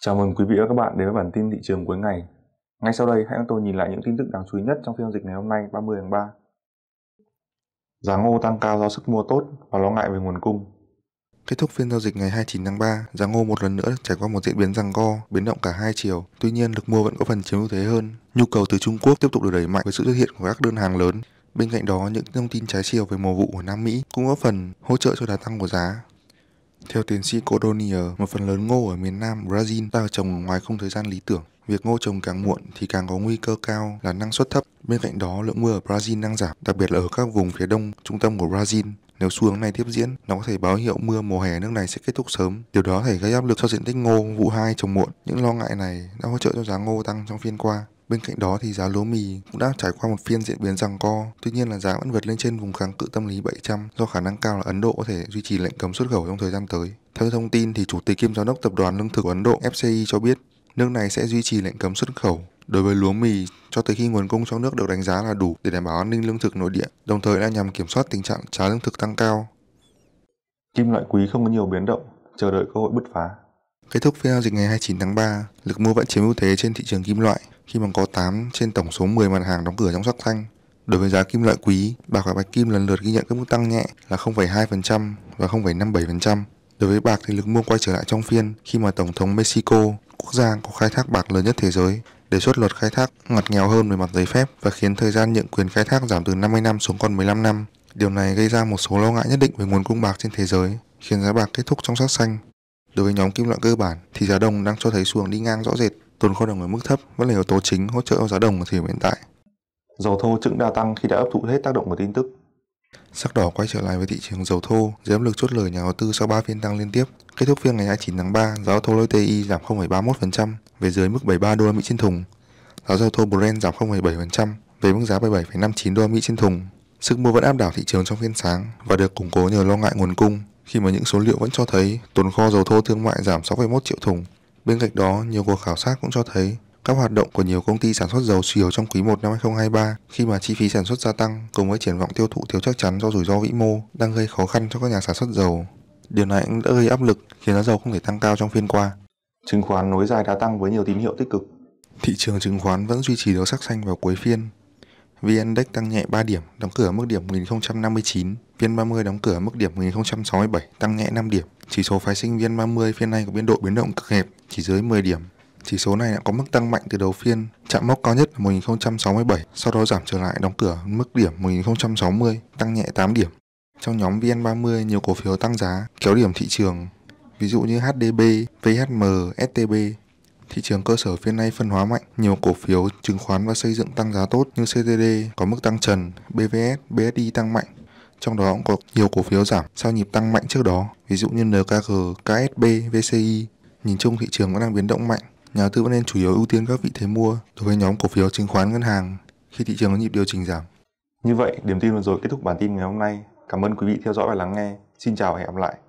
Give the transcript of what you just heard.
Chào mừng quý vị và các bạn đến với bản tin thị trường cuối ngày. Ngay sau đây hãy tôi nhìn lại những tin tức đáng chú ý nhất trong phiên giao dịch ngày hôm nay 30 tháng 3. Giá ngô tăng cao do sức mua tốt và lo ngại về nguồn cung. Kết thúc phiên giao dịch ngày 29 tháng 3, giá ngô một lần nữa trải qua một diễn biến răng co, biến động cả hai chiều. Tuy nhiên, lực mua vẫn có phần chiếm ưu thế hơn. Nhu cầu từ Trung Quốc tiếp tục được đẩy mạnh với sự xuất hiện của các đơn hàng lớn. Bên cạnh đó, những thông tin trái chiều về mùa vụ của Nam Mỹ cũng góp phần hỗ trợ cho đà tăng của giá. Theo tiến sĩ Codonier, một phần lớn ngô ở miền Nam Brazil đang trồng ngoài không thời gian lý tưởng. Việc ngô trồng càng muộn thì càng có nguy cơ cao là năng suất thấp. Bên cạnh đó, lượng mưa ở Brazil đang giảm, đặc biệt là ở các vùng phía đông, trung tâm của Brazil. Nếu xu hướng này tiếp diễn, nó có thể báo hiệu mưa mùa hè nước này sẽ kết thúc sớm. Điều đó thể gây áp lực cho diện tích ngô vụ 2 trồng muộn. Những lo ngại này đã hỗ trợ cho giá ngô tăng trong phiên qua. Bên cạnh đó thì giá lúa mì cũng đã trải qua một phiên diễn biến rằng co, tuy nhiên là giá vẫn vượt lên trên vùng kháng cự tâm lý 700 do khả năng cao là Ấn Độ có thể duy trì lệnh cấm xuất khẩu trong thời gian tới. Theo thông tin thì Chủ tịch kiêm Giám đốc Tập đoàn Lương thực của Ấn Độ FCI cho biết nước này sẽ duy trì lệnh cấm xuất khẩu đối với lúa mì cho tới khi nguồn cung trong nước được đánh giá là đủ để đảm bảo an ninh lương thực nội địa, đồng thời đã nhằm kiểm soát tình trạng giá lương thực tăng cao. Kim loại quý không có nhiều biến động, chờ đợi cơ hội bứt phá. Kết thúc phiên giao dịch ngày 29 tháng 3, lực mua vẫn chiếm ưu thế trên thị trường kim loại khi mà có 8 trên tổng số 10 mặt hàng đóng cửa trong sắc xanh. Đối với giá kim loại quý, bạc và bạch kim lần lượt ghi nhận các mức tăng nhẹ là 0,2% và 0,57%. Đối với bạc thì lực mua quay trở lại trong phiên khi mà Tổng thống Mexico, quốc gia có khai thác bạc lớn nhất thế giới, đề xuất luật khai thác ngặt nghèo hơn về mặt giấy phép và khiến thời gian nhượng quyền khai thác giảm từ 50 năm xuống còn 15 năm. Điều này gây ra một số lo ngại nhất định về nguồn cung bạc trên thế giới, khiến giá bạc kết thúc trong sắc xanh. Đối với nhóm kim loại cơ bản thì giá đồng đang cho thấy xuồng đi ngang rõ rệt Tồn kho đồng ở mức thấp vẫn là yếu tố chính hỗ trợ giá đồng ở thời điểm hiện tại. Dầu thô chứng đà tăng khi đã hấp thụ hết tác động của tin tức. Sắc đỏ quay trở lại với thị trường dầu thô dưới áp lực chốt lời nhà đầu tư sau 3 phiên tăng liên tiếp. Kết thúc phiên ngày 29 tháng 3, giá thô LTI giảm 0,31% về dưới mức 73 đô la Mỹ trên thùng. Giá dầu thô Brent giảm 0,7% về mức giá 77,59 đô la Mỹ trên thùng. Sức mua vẫn áp đảo thị trường trong phiên sáng và được củng cố nhờ lo ngại nguồn cung khi mà những số liệu vẫn cho thấy tồn kho dầu thô thương mại giảm 6,1 triệu thùng Bên cạnh đó, nhiều cuộc khảo sát cũng cho thấy các hoạt động của nhiều công ty sản xuất dầu suy yếu trong quý 1 năm 2023 khi mà chi phí sản xuất gia tăng cùng với triển vọng tiêu thụ thiếu chắc chắn do rủi ro vĩ mô đang gây khó khăn cho các nhà sản xuất dầu. Điều này cũng đã gây áp lực khiến giá dầu không thể tăng cao trong phiên qua. Chứng khoán nối dài đá tăng với nhiều tín hiệu tích cực. Thị trường chứng khoán vẫn duy trì được sắc xanh vào cuối phiên. VN Index tăng nhẹ 3 điểm, đóng cửa mức điểm 1059, VN30 đóng cửa mức điểm 1067, tăng nhẹ 5 điểm. Chỉ số phái sinh VN30 phiên nay có biên độ biến động cực hẹp chỉ dưới 10 điểm. Chỉ số này đã có mức tăng mạnh từ đầu phiên, chạm mốc cao nhất là 1067, sau đó giảm trở lại đóng cửa mức điểm 1060, tăng nhẹ 8 điểm. Trong nhóm VN30 nhiều cổ phiếu tăng giá, kéo điểm thị trường, ví dụ như HDB, VHM, STB. Thị trường cơ sở phiên nay phân hóa mạnh, nhiều cổ phiếu chứng khoán và xây dựng tăng giá tốt như CTD có mức tăng trần, BVS, BSI tăng mạnh. Trong đó cũng có nhiều cổ phiếu giảm sau nhịp tăng mạnh trước đó, ví dụ như NKG, KSB, VCI, Nhìn chung thị trường vẫn đang biến động mạnh, nhà đầu tư vẫn nên chủ yếu ưu tiên các vị thế mua đối với nhóm cổ phiếu chứng khoán ngân hàng khi thị trường có nhịp điều chỉnh giảm. Như vậy, điểm tin vừa rồi kết thúc bản tin ngày hôm nay. Cảm ơn quý vị theo dõi và lắng nghe. Xin chào và hẹn gặp lại.